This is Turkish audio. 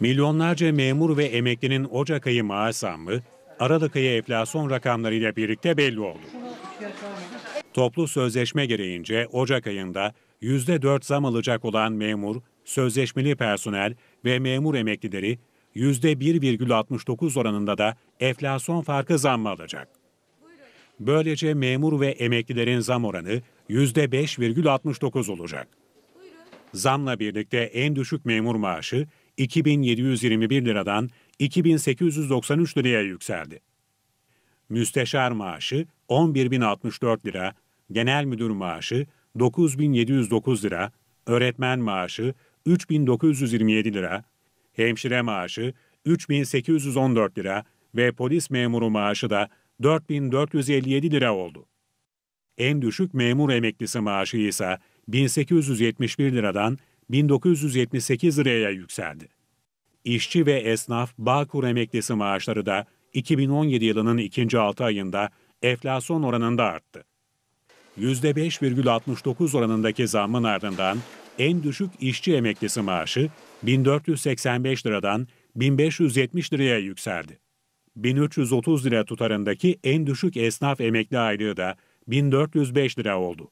Milyonlarca memur ve emeklinin Ocak ayı maaş zammı, Aralık ayı enflasyon rakamlarıyla birlikte belli oldu. Toplu sözleşme gereğince Ocak ayında %4 zam alacak olan memur, sözleşmeli personel ve memur emeklileri %1,69 oranında da enflasyon farkı zammı alacak. Böylece memur ve emeklilerin zam oranı %5,69 olacak. Zamla birlikte en düşük memur maaşı 2721 liradan 2893 liraya yükseldi. Müsteşar maaşı 11064 lira, genel müdür maaşı 9709 lira, öğretmen maaşı 3927 lira, hemşire maaşı 3814 lira ve polis memuru maaşı da 4457 lira oldu. En düşük memur emeklisi maaşı ise 1871 liradan 1978 liraya yükseldi. İşçi ve esnaf Bağkur emeklisi maaşları da 2017 yılının ikinci 6 ayında enflasyon oranında arttı. %5,69 oranındaki zammın ardından en düşük işçi emeklisi maaşı 1485 liradan 1570 liraya yükseldi. 1330 lira tutarındaki en düşük esnaf emekli aylığı da 1405 lira oldu.